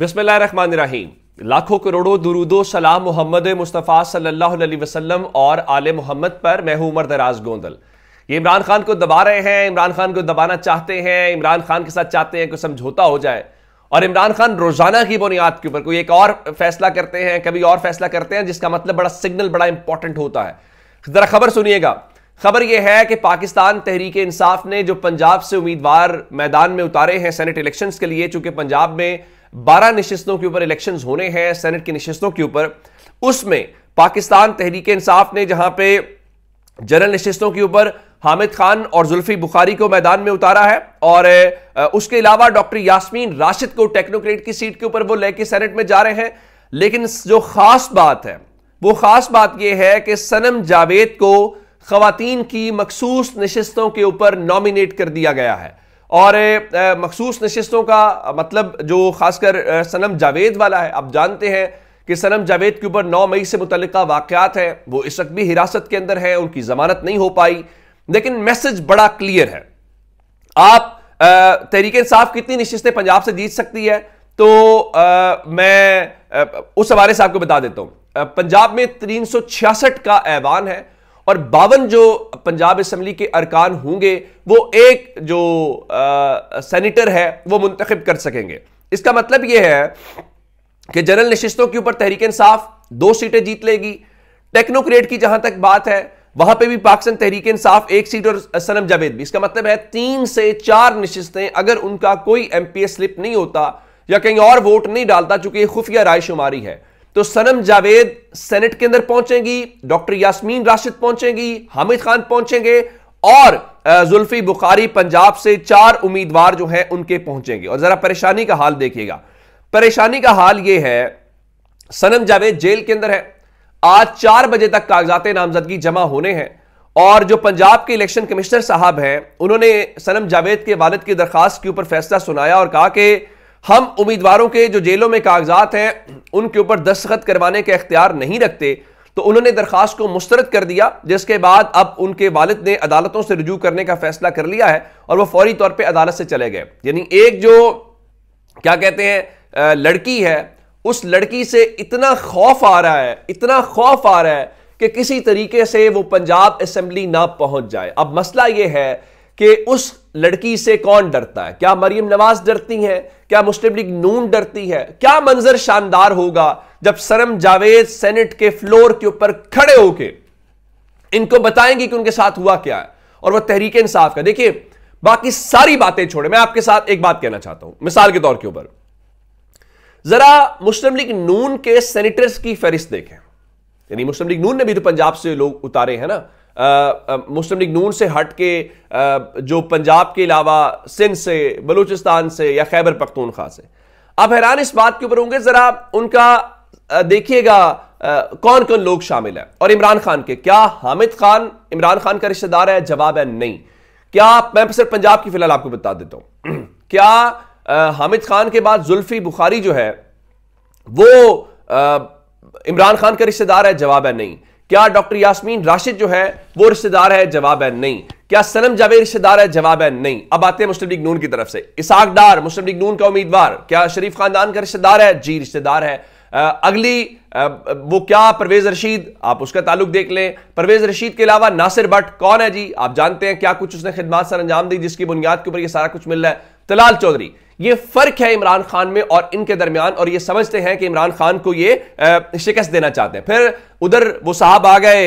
बिस्मिल्लाहिर्रहमानिर्रहीम लाखों करोड़ों दुरुदो सलाम मोहम्मद मुस्तफ़ा सल्लल्लाहु अलैहि वसल्लम और आले मोहम्मद पर मैं हूं उमर दराज गोंदल ये इमरान खान को दबा रहे हैं इमरान खान को दबाना चाहते हैं इमरान खान के साथ चाहते हैं कोई समझौता हो जाए और इमरान खान रोजाना की बुनियाद के ऊपर कोई एक और फैसला करते हैं कभी और फैसला करते हैं जिसका मतलब बड़ा सिग्नल बड़ा इंपॉर्टेंट होता है जरा खबर सुनिएगा खबर यह है कि पाकिस्तान तहरीक इंसाफ ने जो पंजाब से उम्मीदवार मैदान में उतारे हैं सेनेट इलेक्शंस के लिए चूंकि पंजाब में बारह नशस्तों के ऊपर इलेक्शन होने हैं सेनेट की नशस्तों के ऊपर उसमें पाकिस्तान तहरीक इंसाफ ने जहां पर जनरल नशस्तों के ऊपर हामिद खान और जुल्फी बुखारी को मैदान में उतारा है और उसके अलावा डॉक्टर यास्मीन राशिद को टेक्नोक्रेट की सीट के ऊपर वो लेके सेनेट में जा रहे हैं लेकिन जो खास बात है वो खास बात यह है कि सनम जावेद को खातन की मखसूस नशस्तों के ऊपर नॉमिनेट कर दिया गया है और मखसूस नशस्तों का मतलब जो खासकर सनम जावेद वाला है आप जानते हैं कि सनम जावेद के ऊपर 9 मई से मुतल वाकत है वो इस वक्त भी हिरासत के अंदर है उनकी ज़मानत नहीं हो पाई लेकिन मैसेज बड़ा क्लियर है आप तहरीक इंसाफ कितनी नशस्तें पंजाब से जीत सकती है तो आ, मैं आ, उस हवाले से आपको बता देता हूं पंजाब में तीन का ऐवान है और बावन जो पंजाब असम्बली के अरकान होंगे वो एक जो आ, सेनेटर है वो मुंतखब कर सकेंगे इसका मतलब ये है कि जनरल नशिस्तों के ऊपर तहरीक इंसाफ दो सीटें जीत लेगी टेक्नोक्रेट की जहां तक बात है वहां पे भी पाकिस्तान तहरीक इंसाफ एक सीट और सनम जावेद भी इसका मतलब है तीन से चार नशिस्तें अगर उनका कोई एमपीए स्लिप नहीं होता या कहीं और वोट नहीं डालता चूंकि खुफिया राय शुमारी है तो सनम जावेद सेनेट के अंदर पहुंचेंगी डॉक्टर यास्मीन राशिद पहुंचेंगी हामिद खान पहुंचेंगे और जुल्फी बुखारी पंजाब से चार उम्मीदवार जो हैं उनके पहुंचेंगे और जरा परेशानी का हाल देखिएगा परेशानी का हाल यह है सनम जावेद जेल के अंदर है आज चार बजे तक कागजात नामजदगी जमा होने हैं और जो पंजाब के इलेक्शन कमिश्नर साहब हैं उन्होंने सनम जावेद के वालद की दरखास्त के ऊपर फैसला सुनाया और कहा कि हम उम्मीदवारों के जो जेलों में कागजात हैं उनके ऊपर दस्तखत करवाने के अख्तियार नहीं रखते तो उन्होंने दरखास्त को मुस्तरद कर दिया जिसके बाद अब उनके वालद ने अदालतों से रजू करने का फैसला कर लिया है और वह फौरी तौर पर अदालत से चले गए यानी एक जो क्या कहते हैं लड़की है उस लड़की से इतना खौफ आ रहा है इतना खौफ आ रहा है कि किसी तरीके से वो पंजाब असम्बली ना पहुंच जाए अब मसला यह है कि उस लड़की से कौन डरता है क्या मरियम नवाज डरती हैं क्या मुस्लिम लीग नून डरती है क्या मंजर शानदार होगा जब सरम जावेद सेनेट के फ्लोर के ऊपर खड़े होके इनको बताएंगे कि उनके साथ हुआ क्या है और वह तहरीक इंसाफ का देखिए बाकी सारी बातें छोड़े मैं आपके साथ एक बात कहना चाहता हूं मिसाल के तौर के ऊपर जरा मुस्लिम लीग नून के सेनेटर्स की फहरिस्त देखें यानी मुस्लिम लीग नून ने भी तो पंजाब से लोग उतारे हैं ना मुस्लिम लीग नून से हट के जो पंजाब के अलावा सिंध से बलूचिस्तान से या खैबर पख्तूनखा से आप हैरान इस बात के ऊपर होंगे ज़रा उनका देखिएगा कौन कौन लोग शामिल है और इमरान खान के क्या हामिद खान इमरान खान का रिश्तेदार है जवाब है नहीं क्या मैं सिर्फ पंजाब की फिलहाल आपको बता देता हूं क्या आ, हामिद खान के बाद जुल्फी बुखारी जो है वो इमरान खान का रिश्तेदार है जवाब है नहीं क्या डॉक्टर यास्मीन राशिद जो है वो रिश्तेदार है जवाब है नहीं क्या सनम जावेद रिश्तेदार है जवाब है नहीं अब आते हैं मुस्लिम लीग नून की तरफ से इसाक डार मुस्लिम लीग नून का उम्मीदवार क्या शरीफ खानदान का रिश्तेदार है जी रिश्तेदार है आ, अगली आ, वो क्या परवेज रशीद आप उसका ताल्लुक देख लें परवेज रशीद के अलावा नासिर भट्ट कौन है जी आप जानते हैं क्या कुछ उसने खिदमत सर अंजाम दी जिसकी बुनियाद के ऊपर ये सारा कुछ मिल रहा है तलाल चौधरी ये फर्क है इमरान खान में और इनके दरमियान और ये समझते हैं कि इमरान खान को ये शिकस्त देना चाहते हैं फिर उधर वो साहब आ गए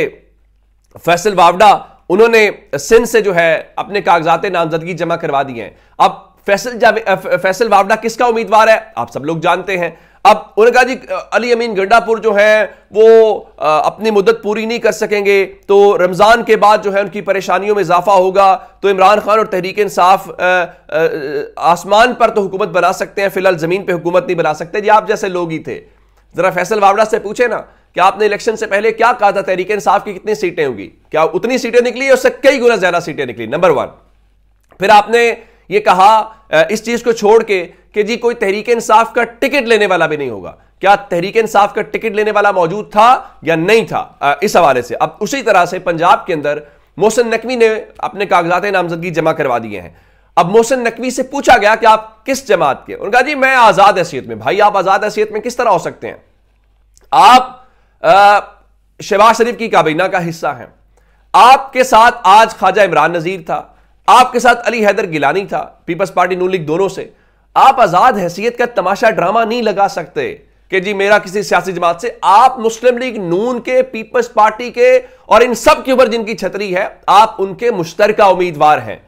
फैसल वावडा उन्होंने सिंध से जो है अपने कागजात नामजदगी जमा करवा दिए हैं अब फैसल फैसल वावडा किसका उम्मीदवार है आप सब लोग जानते हैं अब उन्होंने कहा जी अली अमीन गंडापुर जो है वो अपनी मुद्दत पूरी नहीं कर सकेंगे तो रमज़ान के बाद जो है उनकी परेशानियों में इजाफा होगा तो इमरान खान और तहरीक इंसाफ आसमान पर तो हुकूमत बना सकते हैं फिलहाल ज़मीन पर हुकूमत नहीं बना सकते जी आप जैसे लोग ही थे ज़रा फैसल वावड़ा से पूछे ना कि आपने इलेक्शन से पहले क्या कहा था तहरीक इंसाफ की कितनी सीटें होगी क्या उतनी सीटें निकली उससे कई गुना ज़्यादा सीटें निकली नंबर वन फिर आपने ये कहा इस चीज़ को छोड़ के कि जी कोई तहरीक इंसाफ का टिकट लेने वाला भी नहीं होगा क्या तहरीक इंसाफ का टिकट लेने वाला मौजूद था या नहीं था इस हवाले से अब उसी तरह से पंजाब के अंदर मोहसिन नकवी ने अपने कागजात नामजदगी जमा करवा दिए हैं अब मोहसिन नकवी से पूछा गया कि आप किस जमात के उनका जी मैं आजाद हैसियत में भाई आप आजाद हैसियत में किस तरह हो सकते हैं आप शहबाज शरीफ की काबीना का हिस्सा हैं आपके साथ आज ख्वाजा इमरान नजीर था आपके साथ अली हैदर गिलानी था पीपल्स पार्टी नू लीग दोनों से आप आजाद हैसियत का तमाशा ड्रामा नहीं लगा सकते कि जी मेरा किसी सियासी जमात से आप मुस्लिम लीग नून के पीपल्स पार्टी के और इन सब के ऊपर जिनकी छतरी है आप उनके मुश्तर उम्मीदवार हैं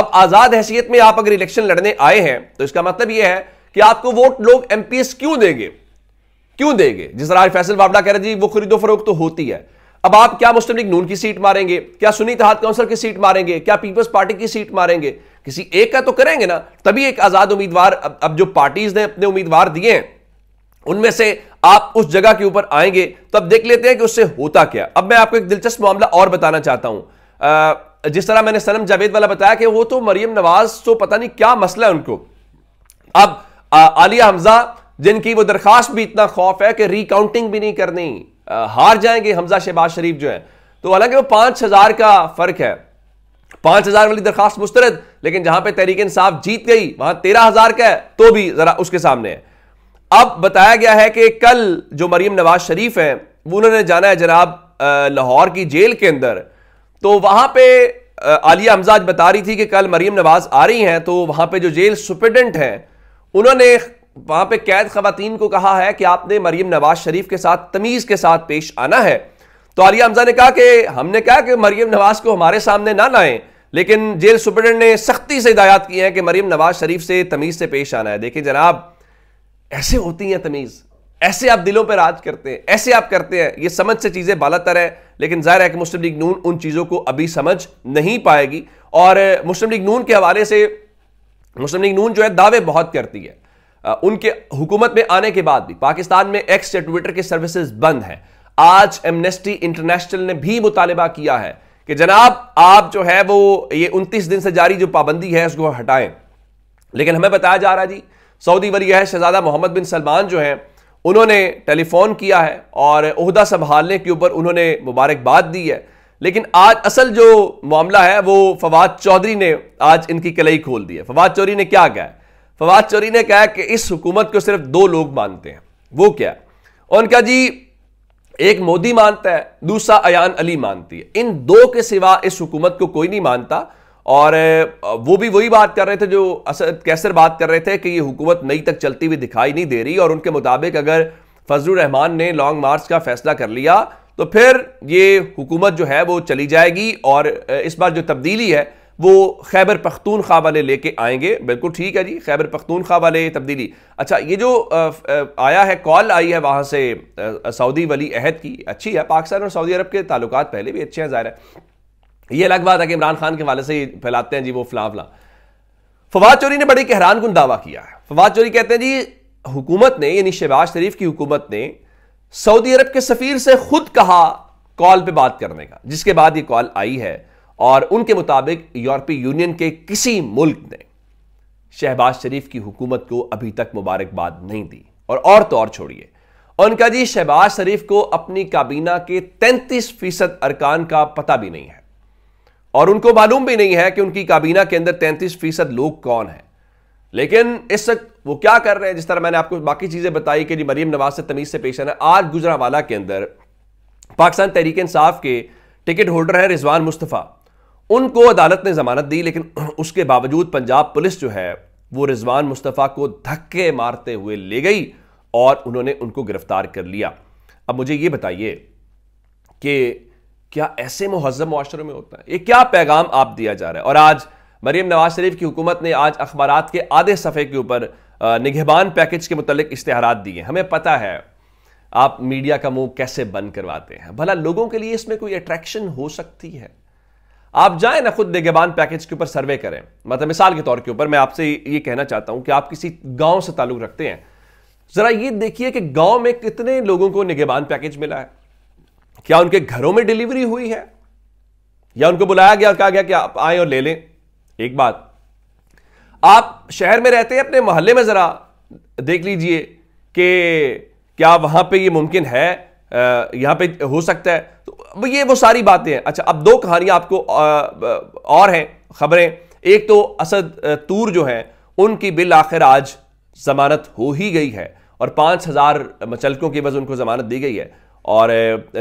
अब आजाद हैसियत में आप अगर इलेक्शन लड़ने आए हैं तो इसका मतलब यह है कि आपको वोट लोग एमपीएस क्यों देंगे क्यों देंगे जिस तरह फैसल बाबडा कह रहे जी वो खरीदो फरोख तो होती है अब आप क्या मुस्लिम लीग नून की सीट मारेंगे क्या सुनी हाथ काउंसिल की सीट मारेंगे क्या पीपल्स पार्टी की सीट मारेंगे किसी एक का तो करेंगे ना तभी एक आजाद उम्मीदवार अब, अब जो पार्टीज ने अपने उम्मीदवार दिए हैं उनमें से आप उस जगह के ऊपर आएंगे तो अब देख लेते हैं कि उससे होता क्या अब मैं आपको एक दिलचस्प मामला और बताना चाहता हूं जिस तरह मैंने सनम जावेद वाला बताया कि वो तो मरियम नवाज तो पता नहीं क्या मसला है उनको अब आलिया हमजा जिनकी वो दरखास्त भी इतना खौफ है कि रिकाउंटिंग भी नहीं करनी हार जाएंगे हमजा शहबाज शरीफ जो है तो हालांकि वो पांच हजार का फर्क है पांच हजार वाली दरखास्त मुस्तरद लेकिन जहां पे तहरीक इंसाफ जीत गई वहां तेरह हजार का है तो भी जरा उसके सामने है अब बताया गया है कि कल जो मरीम नवाज शरीफ हैं उन्होंने जाना है जनाब लाहौर की जेल के अंदर तो वहां पे आलिया हमजाज बता रही थी कि कल मरीम नवाज आ रही हैं तो वहां पे जो जेल सुप्रिटेंडेंट हैं उन्होंने वहां पे कैद खवतिन को कहा है कि आपने मरीम नवाज शरीफ के साथ तमीज के साथ पेश आना है तो आलिया हमजा ने कहा कि हमने कहा कि मरीम नवाज को हमारे सामने ना लाएं लेकिन जेल सुप्रिटेंडेंट ने सख्ती से हिदायत की है कि मरीम नवाज शरीफ से तमीज़ से पेश आना है देखिए जनाब ऐसे होती हैं तमीज़ ऐसे आप दिलों पर राज करते हैं ऐसे आप करते हैं ये समझ से चीज़ें बालतर है लेकिन ज़ाहिर है कि मुस्लिम लीग नून उन चीज़ों को अभी समझ नहीं पाएगी और मुस्लिम लीग नून के हवाले से मुस्लिम लीग नून जो है दावे बहुत करती है उनके हुकूमत में आने के बाद भी पाकिस्तान में एक्स या ट्विटर के सर्विसेज बंद है आज एमनेस्टी इंटरनेशनल ने भी मुतालबा किया है कि जनाब आप जो है वो ये उनतीस दिन से जारी जो पाबंदी है उसको हटाएं लेकिन हमें बताया जा रहा है जी सऊदी वरी है शहजादा मोहम्मद बिन सलमान जो हैं उन्होंने टेलीफोन किया है और उहदा संभालने के ऊपर उन्होंने मुबारकबाद दी है लेकिन आज असल जो मामला है वो फवाद चौधरी ने आज इनकी कलई खोल दी है फवाद चौधरी ने क्या कहा फवाद चौधरी ने कहा कि इस हुकूमत को सिर्फ दो लोग मानते हैं वो क्या उनका जी एक मोदी मानता है दूसरा अयान अली मानती है इन दो के सिवा इस हुकूमत को कोई नहीं मानता और वो भी वही बात कर रहे थे जो असद कैसर बात कर रहे थे कि ये हुकूमत नई तक चलती हुई दिखाई नहीं दे रही और उनके मुताबिक अगर फजल रहमान ने लॉन्ग मार्च का फैसला कर लिया तो फिर ये हुकूमत जो है वो चली जाएगी और इस बार जो तब्दीली है वो खैबर खा वाले लेके आएंगे बिल्कुल ठीक है जी खैबर खा वाले तब्दीली अच्छा ये जो आया है कॉल आई है वहाँ से सऊदी वली अहद की अच्छी है पाकिस्तान और सऊदी अरब के ताल्लुक पहले भी अच्छे हैं ज़ाहिर है ये अलग बात है कि इमरान खान के वाले से ही फैलाते हैं जी वो फला फला फवाद चोरी ने बड़ी कहरान कन दावा किया है फवाद चोरी कहते हैं जी हुकूमत ने यानी शहबाज शरीफ की हुकूमत ने सऊदी अरब के सफ़ीर से खुद कहा कॉल पे बात करने का जिसके बाद ये कॉल आई है और उनके मुताबिक यूरोपीय यूनियन के किसी मुल्क ने शहबाज शरीफ की हुकूमत को अभी तक मुबारकबाद नहीं दी और और तो और छोड़िए उनका जी शहबाज शरीफ को अपनी काबीना के 33 फीसद अरकान का पता भी नहीं है और उनको मालूम भी नहीं है कि उनकी काबीना के अंदर 33 फीसद लोग कौन हैं लेकिन इस वक्त वो क्या कर रहे हैं जिस तरह मैंने आपको बाकी चीज़ें बताई कि जी मरीम नवाज से तमीज़ से पेश आना आज गुजरावाला के अंदर पाकिस्तान तहरीक इंसाफ के टिकट होल्डर हैं रिजवान मुस्तफ़ा उनको अदालत ने ज़मानत दी लेकिन उसके बावजूद पंजाब पुलिस जो है वो रिजवान मुस्तफ़ा को धक्के मारते हुए ले गई और उन्होंने उनको गिरफ्तार कर लिया अब मुझे ये बताइए कि क्या ऐसे मुहजम माशरों में होता है ये क्या पैगाम आप दिया जा रहा है और आज मरीम नवाज शरीफ की हुकूमत ने आज अखबार के आधे सफ़े के ऊपर निगहबान पैकेज के मुतल इश्तहार दिए हमें पता है आप मीडिया का मुंह कैसे बंद करवाते हैं भला लोगों के लिए इसमें कोई अट्रैक्शन हो सकती है आप जाए ना खुद निगेबान पैकेज के ऊपर सर्वे करें मतलब मिसाल के तौर के ऊपर मैं आपसे ये कहना चाहता हूं कि आप किसी गांव से ताल्लुक रखते हैं जरा ये देखिए कि गांव में कितने लोगों को निगेबान पैकेज मिला है क्या उनके घरों में डिलीवरी हुई है या उनको बुलाया गया और कहा गया कि आप आए और ले लें एक बात आप शहर में रहते हैं अपने मोहल्ले में जरा देख लीजिए कि क्या वहां पे ये मुमकिन है यहां पे हो सकता है ये वो सारी बातें हैं अच्छा अब दो कहानियां आपको और हैं खबरें एक तो असद तूर जो है उनकी बिल आखिर आज जमानत हो ही गई है और पांच हज़ार मचलकों की वजह उनको जमानत दी गई है और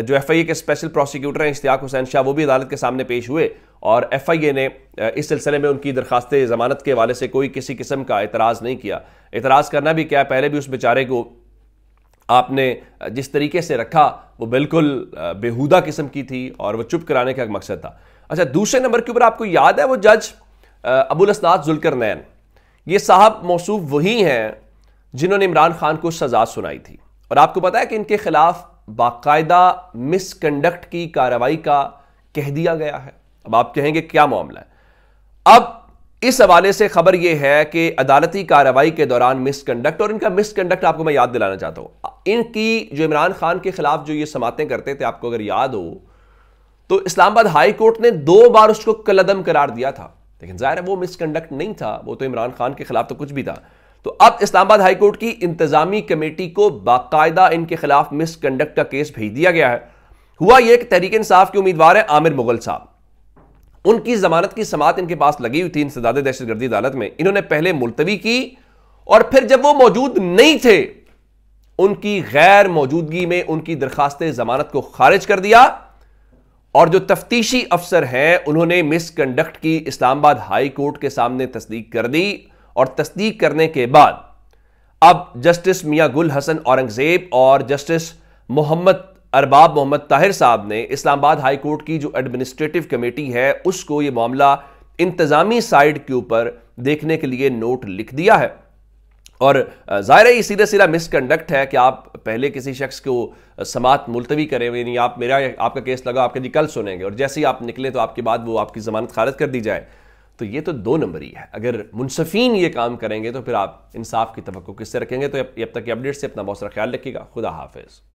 जो एफ आई ए के स्पेशल प्रोसिक्यूटर हैं इश्तियाक हुसैन शाह वो भी अदालत के सामने पेश हुए और एफ आई ए ने इस सिलसिले में उनकी दरखास्त ज़मानत के हवाले से कोई किसी किस्म का एतराज़ नहीं किया एतराज़ करना भी क्या पहले भी उस बेचारे को आपने जिस तरीके से रखा वो बिल्कुल बेहुदा किस्म की थी और वो चुप कराने का एक मकसद था अच्छा दूसरे नंबर के ऊपर आपको याद है वो जज अबुल असनाद जुलकर नैन ये साहब मौसू वही हैं जिन्होंने इमरान खान को सजा सुनाई थी और आपको पता है कि इनके खिलाफ बाकायदा मिसकंडक्ट की कार्रवाई का कह दिया गया है अब आप कहेंगे क्या मामला है अब इस हवाले से खबर यह है कि अदालती कार्रवाई के दौरान मिसकंडक्ट और इनका मिसकंडक्ट आपको मैं याद दिलाना चाहता हूं इनकी जो इमरान खान के खिलाफ जो ये समातें करते थे आपको अगर याद हो तो इस्लामाबाद हाई कोर्ट ने दो बार उसको कलदम करार दिया था लेकिन जाहिर है वो मिसकंडक्ट नहीं था वो तो इमरान खान के खिलाफ तो कुछ भी था तो अब इस्लामाबाद हाई कोर्ट की इंतजामी कमेटी को बाकायदा इनके खिलाफ मिसकंडक्ट का केस भेज दिया गया है हुआ यह तहरीक इंसाफ के उम्मीदवार है आमिर मुगल साहब उनकी जमानत की समात इनके पास लगी हुई थी इंसदाद दहशतगर्दी अदालत में इन्होंने पहले मुलतवी की और फिर जब वो मौजूद नहीं थे उनकी गैर मौजूदगी में उनकी दरखास्त जमानत को खारिज कर दिया और जो तफ्तीशी अफसर हैं उन्होंने मिसकंडक्ट की इस्लामाबाद हाई कोर्ट के सामने तस्दीक कर दी और तस्दीक करने के बाद अब जस्टिस मियाँ गुल हसन औरंगजेब और जस्टिस मोहम्मद अरबाब मोहम्मद ताहिर साहब ने इस्लामाबाद हाई कोर्ट की जो एडमिनिस्ट्रेटिव कमेटी है उसको ये मामला इंतजामी साइड के ऊपर देखने के लिए नोट लिख दिया है और ज़ाहिर है ये सीधा सीधा मिसकंडक्ट है कि आप पहले किसी शख्स को समात मुलतवी करें यानी आप मेरा आपका केस लगा आपके जी कल सुनेंगे और जैसे ही आप निकले तो आपके बाद वो आपकी ज़मानत खारिज कर दी जाए तो ये तो दो नंबर ही है अगर मुनसफिन ये काम करेंगे तो फिर आप इंसाफ की तो किससे रखेंगे तो अब तक की अपडेट से अपना बहुत सारा ख्याल रखिएगा खुदा हाफिज़